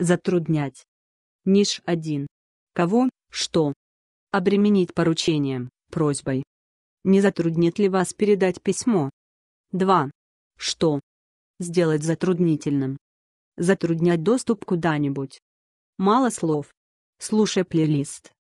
затруднять. Ниш 1. Кого, что? Обременить поручением, просьбой. Не затруднит ли вас передать письмо? 2. Что? Сделать затруднительным. Затруднять доступ куда-нибудь. Мало слов. Слушай плейлист.